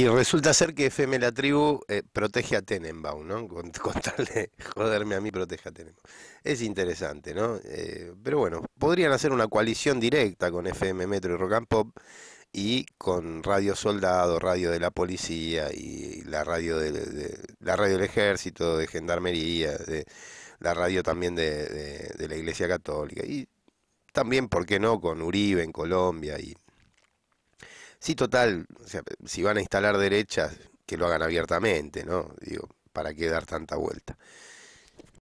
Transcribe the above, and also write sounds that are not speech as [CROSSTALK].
Y resulta ser que FM La Tribu eh, protege a Tenenbaum, ¿no? [LAUGHS] Con, tal de joderme a mí, protege a Tenenbaum. Es interesante, ¿no? Eh, pero bueno, podrían hacer una coalición directa con FM Metro y Rock and Pop y con Radio Soldado, Radio de la Policía y la radio, de, la radio del Ejército, de Gendarmería, de la radio también de, de la Iglesia Católica. Y también, ¿por qué no?, con Uribe en Colombia y Sí, total, o sea, si van a instalar derechas, que lo hagan abiertamente, ¿no? Digo, ¿para qué dar tanta vuelta?